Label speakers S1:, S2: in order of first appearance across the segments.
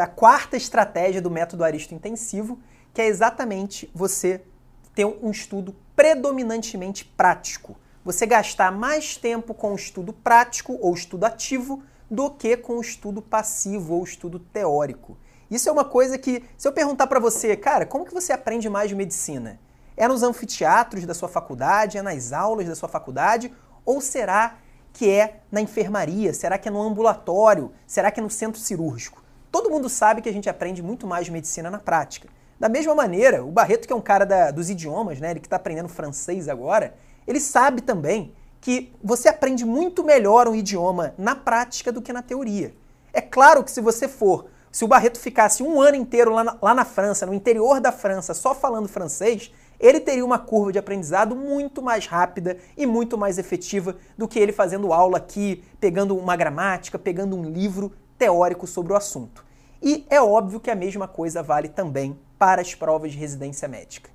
S1: a quarta estratégia do método Aristo intensivo, que é exatamente você ter um estudo predominantemente prático. Você gastar mais tempo com o estudo prático ou estudo ativo do que com o estudo passivo ou estudo teórico. Isso é uma coisa que, se eu perguntar para você, cara, como que você aprende mais de medicina? É nos anfiteatros da sua faculdade? É nas aulas da sua faculdade? Ou será que é na enfermaria? Será que é no ambulatório? Será que é no centro cirúrgico? todo mundo sabe que a gente aprende muito mais medicina na prática. Da mesma maneira, o Barreto, que é um cara da, dos idiomas, né, ele que está aprendendo francês agora, ele sabe também que você aprende muito melhor um idioma na prática do que na teoria. É claro que se você for, se o Barreto ficasse um ano inteiro lá na, lá na França, no interior da França, só falando francês, ele teria uma curva de aprendizado muito mais rápida e muito mais efetiva do que ele fazendo aula aqui, pegando uma gramática, pegando um livro teórico sobre o assunto. E é óbvio que a mesma coisa vale também para as provas de residência médica.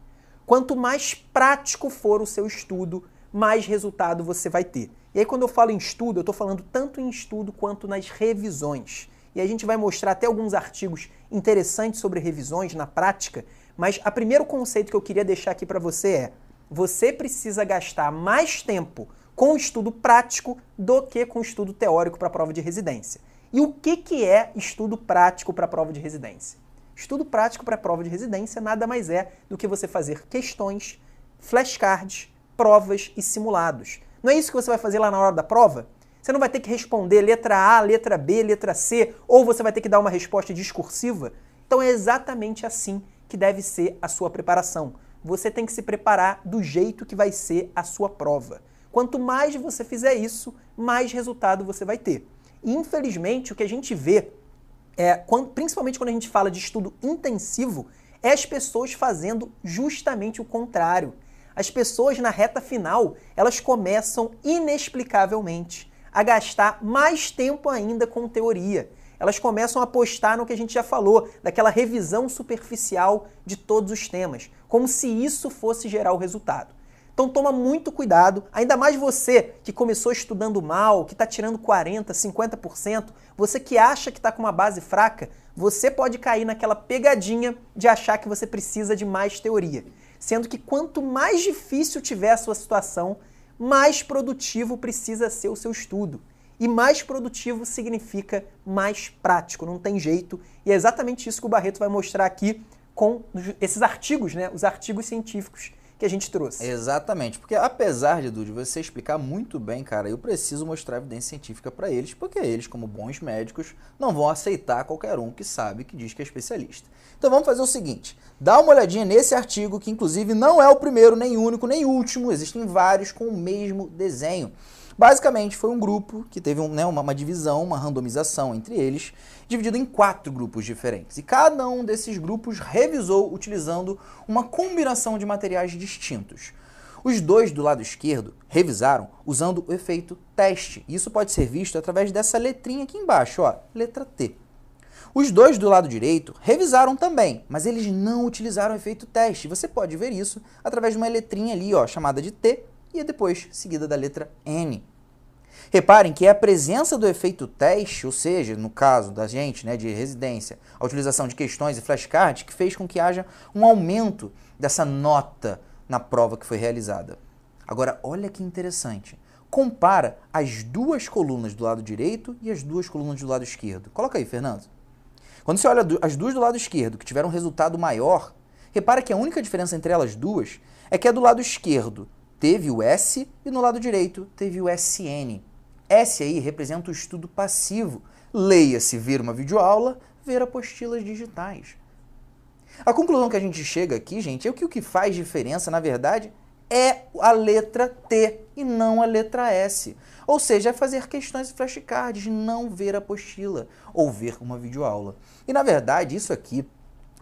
S1: Quanto mais prático for o seu estudo, mais resultado você vai ter. E aí, quando eu falo em estudo, eu estou falando tanto em estudo quanto nas revisões. E a gente vai mostrar até alguns artigos interessantes sobre revisões na prática, mas o primeiro conceito que eu queria deixar aqui para você é: você precisa gastar mais tempo com o estudo prático do que com o estudo teórico para a prova de residência. E o que, que é estudo prático para a prova de residência? Estudo prático para a prova de residência nada mais é do que você fazer questões, flashcards, provas e simulados. Não é isso que você vai fazer lá na hora da prova? Você não vai ter que responder letra A, letra B, letra C, ou você vai ter que dar uma resposta discursiva. Então é exatamente assim que deve ser a sua preparação. Você tem que se preparar do jeito que vai ser a sua prova. Quanto mais você fizer isso, mais resultado você vai ter. E, infelizmente, o que a gente vê, é, quando, principalmente quando a gente fala de estudo intensivo, é as pessoas fazendo justamente o contrário. As pessoas, na reta final, elas começam inexplicavelmente a gastar mais tempo ainda com teoria. Elas começam a apostar no que a gente já falou, daquela revisão superficial de todos os temas, como se isso fosse gerar o resultado. Então toma muito cuidado, ainda mais você que começou estudando mal, que está tirando 40%, 50%, você que acha que está com uma base fraca, você pode cair naquela pegadinha de achar que você precisa de mais teoria. Sendo que quanto mais difícil tiver a sua situação, mais produtivo precisa ser o seu estudo. E mais produtivo significa mais prático, não tem jeito. E é
S2: exatamente isso que o Barreto vai mostrar aqui com esses artigos, né? Os artigos científicos que a gente trouxe. Exatamente, porque apesar de Dude você explicar muito bem, cara, eu preciso mostrar evidência científica para eles, porque eles, como bons médicos, não vão aceitar qualquer um que sabe que diz que é especialista. Então vamos fazer o seguinte: dá uma olhadinha nesse artigo que inclusive não é o primeiro, nem único, nem último, existem vários com o mesmo desenho. Basicamente, foi um grupo que teve um, né, uma, uma divisão, uma randomização entre eles, dividido em quatro grupos diferentes. E cada um desses grupos revisou utilizando uma combinação de materiais distintos. Os dois do lado esquerdo revisaram usando o efeito teste. Isso pode ser visto através dessa letrinha aqui embaixo, ó, letra T. Os dois do lado direito revisaram também, mas eles não utilizaram o efeito teste. Você pode ver isso através de uma letrinha ali, ó, chamada de T, e é depois seguida da letra N. Reparem que é a presença do efeito teste, ou seja, no caso da gente, né, de residência, a utilização de questões e flashcards, que fez com que haja um aumento dessa nota na prova que foi realizada. Agora, olha que interessante. Compara as duas colunas do lado direito e as duas colunas do lado esquerdo. Coloca aí, Fernando. Quando você olha as duas do lado esquerdo, que tiveram um resultado maior, repara que a única diferença entre elas duas é que a é do lado esquerdo teve o S e no lado direito teve o SN. S aí representa o estudo passivo. Leia-se ver uma videoaula, ver apostilas digitais. A conclusão que a gente chega aqui, gente, é que o que faz diferença, na verdade, é a letra T e não a letra S. Ou seja, é fazer questões e flashcards, não ver apostila ou ver uma videoaula. E na verdade, isso aqui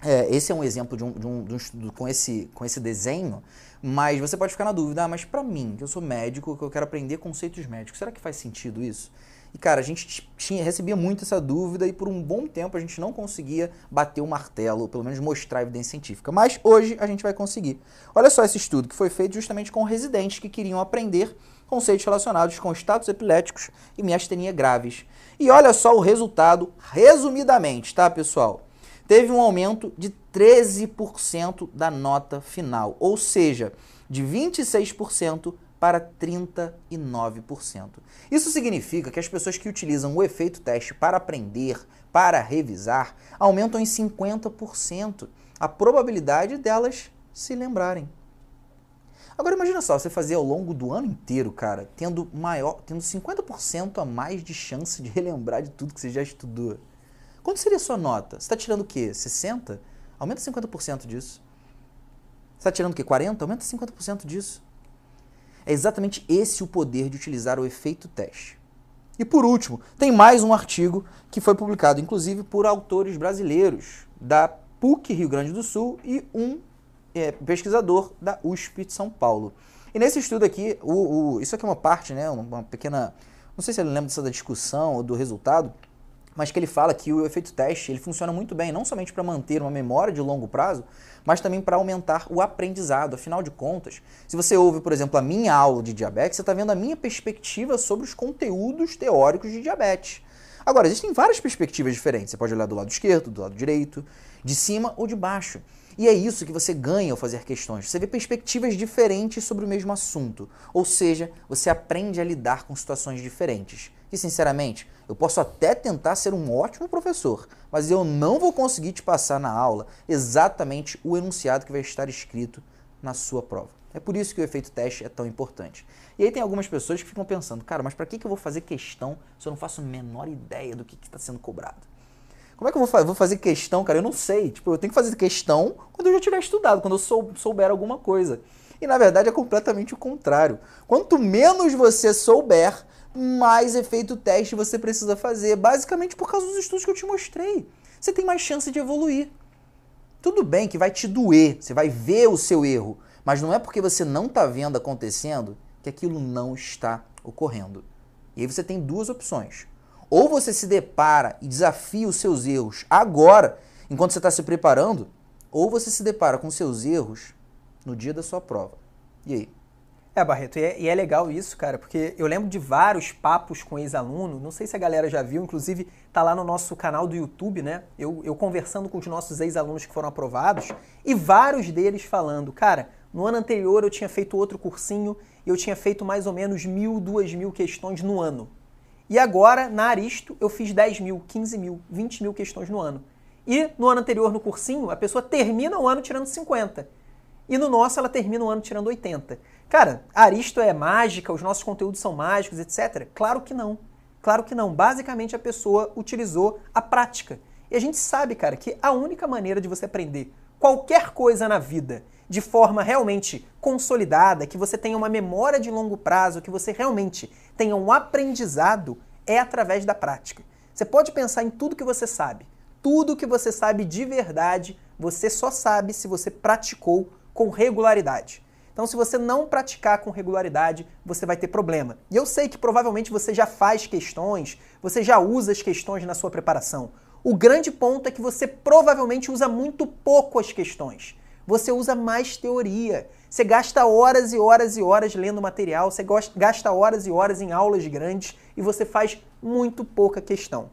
S2: é, esse é um exemplo de um, de um, de um estudo com esse, com esse desenho, mas você pode ficar na dúvida, ah, mas para mim, que eu sou médico, que eu quero aprender conceitos médicos, será que faz sentido isso? E, cara, a gente tinha, recebia muito essa dúvida e por um bom tempo a gente não conseguia bater o martelo, ou pelo menos mostrar a evidência científica. Mas hoje a gente vai conseguir. Olha só esse estudo que foi feito justamente com residentes que queriam aprender conceitos relacionados com estados epiléticos e miastenia graves. E olha só o resultado, resumidamente, tá, pessoal? teve um aumento de 13% da nota final, ou seja, de 26% para 39%. Isso significa que as pessoas que utilizam o efeito teste para aprender, para revisar, aumentam em 50% a probabilidade delas se lembrarem. Agora imagina só, você fazer ao longo do ano inteiro, cara, tendo maior, tendo 50% a mais de chance de relembrar de tudo que você já estudou. Quanto seria a sua nota? Você está tirando o quê? 60? Aumenta 50% disso. Você está tirando o quê? 40? Aumenta 50% disso. É exatamente esse o poder de utilizar o efeito teste. E por último, tem mais um artigo que foi publicado, inclusive, por autores brasileiros da PUC Rio Grande do Sul e um é, pesquisador da USP de São Paulo. E nesse estudo aqui, o, o, isso aqui é uma parte, né, uma pequena. Não sei se eu lembro dessa discussão ou do resultado, mas que ele fala que o efeito teste ele funciona muito bem, não somente para manter uma memória de longo prazo, mas também para aumentar o aprendizado. Afinal de contas, se você ouve, por exemplo, a minha aula de diabetes, você está vendo a minha perspectiva sobre os conteúdos teóricos de diabetes. Agora, existem várias perspectivas diferentes. Você pode olhar do lado esquerdo, do lado direito, de cima ou de baixo. E é isso que você ganha ao fazer questões. Você vê perspectivas diferentes sobre o mesmo assunto. Ou seja, você aprende a lidar com situações diferentes. E, sinceramente, eu posso até tentar ser um ótimo professor, mas eu não vou conseguir te passar na aula exatamente o enunciado que vai estar escrito na sua prova. É por isso que o efeito teste é tão importante. E aí tem algumas pessoas que ficam pensando, cara, mas para que, que eu vou fazer questão se eu não faço a menor ideia do que está sendo cobrado? Como é que eu vou, vou fazer questão, cara? Eu não sei. Tipo, eu tenho que fazer questão quando eu já tiver estudado, quando eu sou souber alguma coisa. E na verdade é completamente o contrário. Quanto menos você souber, mais efeito teste você precisa fazer. Basicamente por causa dos estudos que eu te mostrei. Você tem mais chance de evoluir. Tudo bem que vai te doer, você vai ver o seu erro, mas não é porque você não está vendo acontecendo que aquilo não está ocorrendo. E aí você tem duas opções. Ou você se depara e desafia os seus erros agora, enquanto você está se preparando, ou você se depara com seus erros no dia da sua prova. E aí?
S1: É, Barreto, e é, e é legal isso, cara, porque eu lembro de vários papos com ex-aluno, não sei se a galera já viu, inclusive tá lá no nosso canal do YouTube, né? Eu, eu conversando com os nossos ex-alunos que foram aprovados, e vários deles falando, cara, no ano anterior eu tinha feito outro cursinho e eu tinha feito mais ou menos mil, duas mil questões no ano. E agora, na Aristo, eu fiz 10 mil, 15 mil, 20 mil questões no ano. E no ano anterior, no cursinho, a pessoa termina o ano tirando 50. E no nosso, ela termina o ano tirando 80. Cara, Aristo é mágica, os nossos conteúdos são mágicos, etc. Claro que não. Claro que não. Basicamente, a pessoa utilizou a prática. E a gente sabe, cara, que a única maneira de você aprender qualquer coisa na vida de forma realmente consolidada, que você tenha uma memória de longo prazo, que você realmente tenham um aprendizado é através da prática. Você pode pensar em tudo que você sabe. Tudo que você sabe de verdade, você só sabe se você praticou com regularidade. Então, se você não praticar com regularidade, você vai ter problema. E eu sei que provavelmente você já faz questões, você já usa as questões na sua preparação. O grande ponto é que você provavelmente usa muito pouco as questões. Você usa mais teoria. Você gasta horas e horas e horas lendo material, você gasta horas e horas em aulas grandes e você faz muito pouca questão.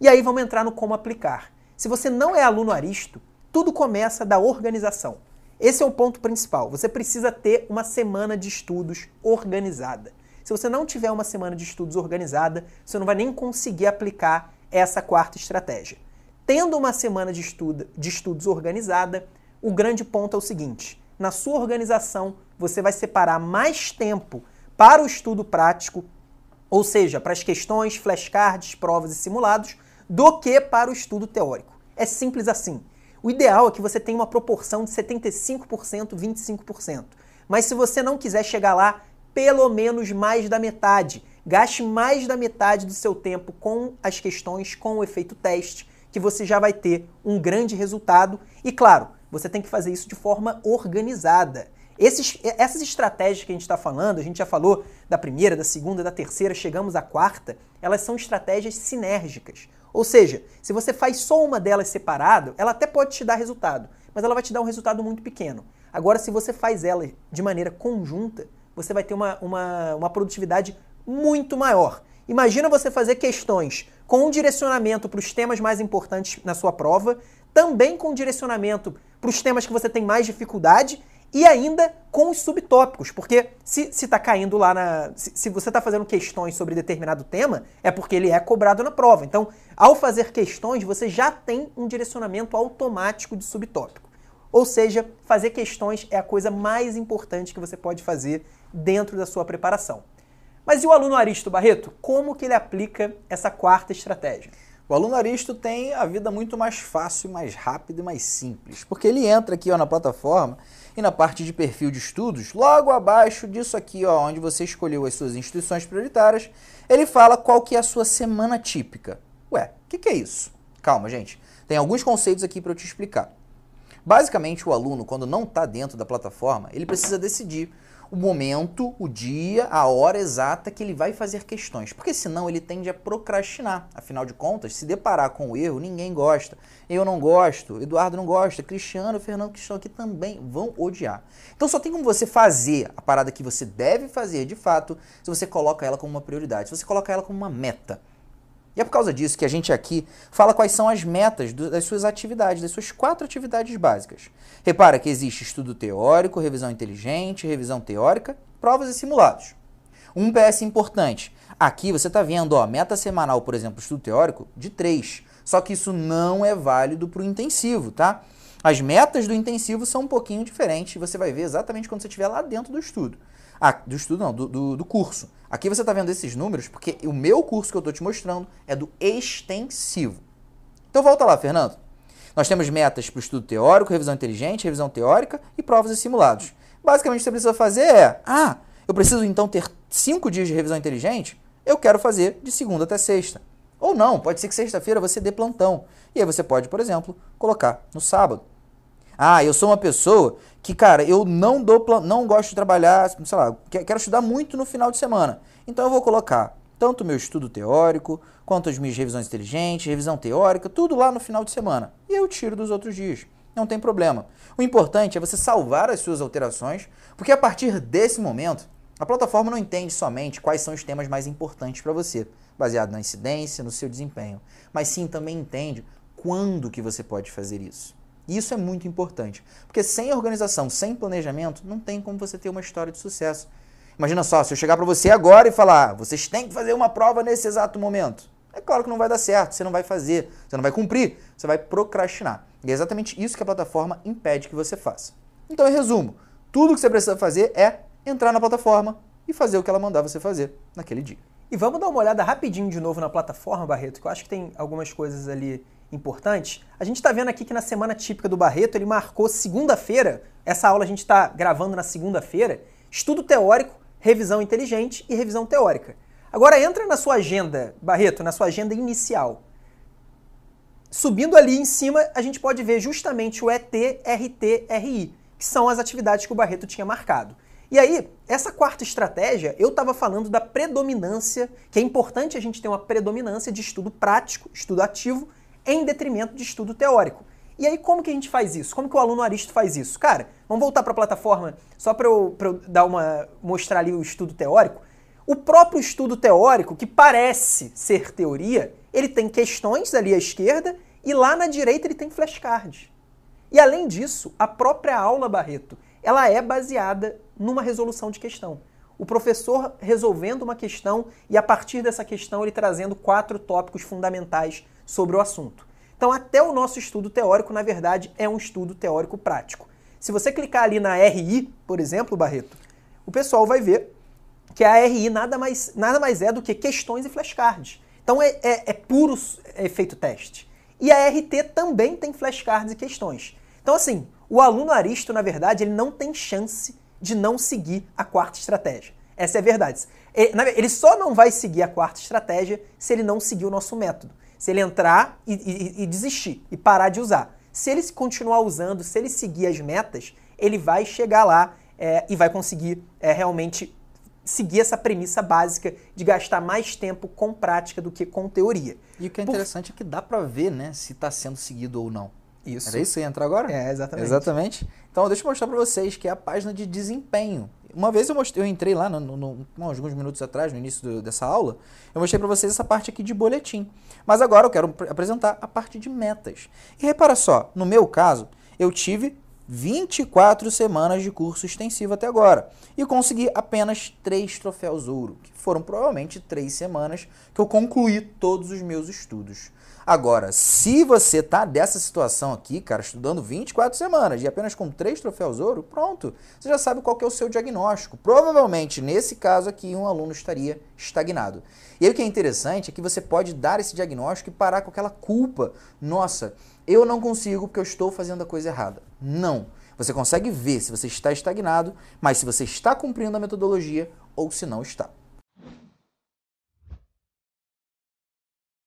S1: E aí vamos entrar no como aplicar. Se você não é aluno Aristo, tudo começa da organização. Esse é o ponto principal. Você precisa ter uma semana de estudos organizada. Se você não tiver uma semana de estudos organizada, você não vai nem conseguir aplicar essa quarta estratégia. Tendo uma semana de, estudo, de estudos organizada, o grande ponto é o seguinte: na sua organização, você vai separar mais tempo para o estudo prático, ou seja, para as questões, flashcards, provas e simulados, do que para o estudo teórico. É simples assim. O ideal é que você tenha uma proporção de 75%, 25%. Mas se você não quiser chegar lá, pelo menos mais da metade. Gaste mais da metade do seu tempo com as questões, com o efeito teste, que você já vai ter um grande resultado. E claro, você tem que fazer isso de forma organizada. Esses, essas estratégias que a gente está falando, a gente já falou da primeira, da segunda, da terceira, chegamos à quarta, elas são estratégias sinérgicas. Ou seja, se você faz só uma delas separado, ela até pode te dar resultado, mas ela vai te dar um resultado muito pequeno. Agora, se você faz elas de maneira conjunta, você vai ter uma, uma, uma produtividade muito maior. Imagina você fazer questões com um direcionamento para os temas mais importantes na sua prova, também com direcionamento para os temas que você tem mais dificuldade e ainda com os subtópicos, porque se está caindo lá na. Se, se você está fazendo questões sobre determinado tema, é porque ele é cobrado na prova. Então, ao fazer questões, você já tem um direcionamento automático de subtópico. Ou seja, fazer questões é a coisa mais importante que você pode fazer dentro da sua preparação. Mas e o aluno Aristo Barreto? Como que ele aplica essa quarta estratégia?
S2: O aluno Aristo tem a vida muito mais fácil, mais rápida e mais simples, porque ele entra aqui ó, na plataforma e na parte de perfil de estudos, logo abaixo disso aqui, ó, onde você escolheu as suas instituições prioritárias, ele fala qual que é a sua semana típica. Ué, o que, que é isso? Calma, gente. Tem alguns conceitos aqui para eu te explicar. Basicamente, o aluno, quando não está dentro da plataforma, ele precisa decidir o momento, o dia, a hora exata que ele vai fazer questões, porque senão ele tende a procrastinar. Afinal de contas, se deparar com o erro, ninguém gosta. Eu não gosto, Eduardo não gosta, Cristiano, Fernando que estão aqui também vão odiar. Então só tem como você fazer a parada que você deve fazer de fato se você coloca ela como uma prioridade, se você coloca ela como uma meta. E é por causa disso que a gente aqui fala quais são as metas do, das suas atividades, das suas quatro atividades básicas. Repara que existe estudo teórico, revisão inteligente, revisão teórica, provas e simulados. Um PS importante. Aqui você está vendo a meta semanal, por exemplo, estudo teórico, de 3. Só que isso não é válido para o intensivo, tá? As metas do intensivo são um pouquinho diferentes, você vai ver exatamente quando você estiver lá dentro do estudo. Ah, do estudo não, do, do, do curso. Aqui você está vendo esses números porque o meu curso que eu estou te mostrando é do extensivo. Então volta lá, Fernando. Nós temos metas para o estudo teórico, revisão inteligente, revisão teórica e provas e simulados. Basicamente o que você precisa fazer é, ah, eu preciso então ter cinco dias de revisão inteligente? Eu quero fazer de segunda até sexta. Ou não, pode ser que sexta-feira você dê plantão. E aí você pode, por exemplo, colocar no sábado. Ah, eu sou uma pessoa que, cara, eu não dou não gosto de trabalhar, sei lá, quero estudar muito no final de semana. Então eu vou colocar tanto meu estudo teórico, quanto as minhas revisões inteligentes, revisão teórica, tudo lá no final de semana. E eu tiro dos outros dias. Não tem problema. O importante é você salvar as suas alterações, porque a partir desse momento, a plataforma não entende somente quais são os temas mais importantes para você, baseado na incidência, no seu desempenho, mas sim também entende quando que você pode fazer isso. Isso é muito importante, porque sem organização, sem planejamento, não tem como você ter uma história de sucesso. Imagina só, se eu chegar para você agora e falar, ah, vocês têm que fazer uma prova nesse exato momento. É claro que não vai dar certo, você não vai fazer, você não vai cumprir, você vai procrastinar. E é exatamente isso que a plataforma impede que você faça. Então, em resumo, tudo que você precisa fazer é entrar na plataforma e fazer o que ela mandar você fazer naquele dia. E vamos dar uma olhada
S1: rapidinho de novo na plataforma, Barreto, que eu acho que tem algumas coisas ali importante A gente está vendo aqui que na semana típica do Barreto, ele marcou segunda-feira, essa aula a gente está gravando na segunda-feira, estudo teórico, revisão inteligente e revisão teórica. Agora entra na sua agenda, Barreto, na sua agenda inicial. Subindo ali em cima, a gente pode ver justamente o ET, RT, RI, que são as atividades que o Barreto tinha marcado. E aí, essa quarta estratégia, eu estava falando da predominância, que é importante a gente ter uma predominância de estudo prático, estudo ativo, em detrimento de estudo teórico. E aí, como que a gente faz isso? Como que o aluno Aristo faz isso? Cara, vamos voltar para a plataforma só para eu, eu, dar uma mostrar ali o estudo teórico. O próprio estudo teórico, que parece ser teoria, ele tem questões ali à esquerda e lá na direita ele tem flashcards. E além disso, a própria aula Barreto, ela é baseada numa resolução de questão. O professor resolvendo uma questão e a partir dessa questão ele trazendo quatro tópicos fundamentais sobre o assunto. Então, até o nosso estudo teórico, na verdade, é um estudo teórico prático. Se você clicar ali na RI, por exemplo, Barreto, o pessoal vai ver que a RI nada mais, nada mais é do que questões e flashcards. Então é, é, é puro é efeito teste. E a RT também tem flashcards e questões. Então, assim, o aluno Aristo, na verdade, ele não tem chance de não seguir a quarta estratégia. Essa é a verdade. É, ele só não vai seguir a quarta estratégia se ele não seguir o nosso método. Se ele entrar e, e, e desistir e parar de usar. Se ele continuar usando, se ele seguir as metas, ele vai chegar lá é, e vai conseguir é, realmente seguir essa premissa básica de gastar mais tempo com
S2: prática do que com teoria. E o que é interessante Por... é que dá para ver, né, se está sendo seguido ou não. Isso. Era isso que ia entrar agora? É, exatamente. Exatamente. Então, deixa eu mostrar para vocês que é a página de desempenho. Uma vez eu, mostrei, eu entrei lá, no, no, no, alguns minutos atrás, no início do, dessa aula, eu mostrei para vocês essa parte aqui de boletim. Mas agora eu quero apresentar a parte de metas. E repara só, no meu caso, eu tive 24 semanas de curso extensivo até agora e consegui apenas 3 troféus ouro, que foram provavelmente 3 semanas que eu concluí todos os meus estudos. Agora, se você tá dessa situação aqui, cara, estudando 24 semanas e apenas com três troféus ouro, pronto, você já sabe qual é o seu diagnóstico. Provavelmente, nesse caso aqui, um aluno estaria estagnado. E aí o que é interessante é que você pode dar esse diagnóstico e parar com aquela culpa. Nossa, eu não consigo porque eu estou fazendo a coisa errada. Não. Você consegue ver se você está estagnado, mas se você está cumprindo a metodologia ou se não está.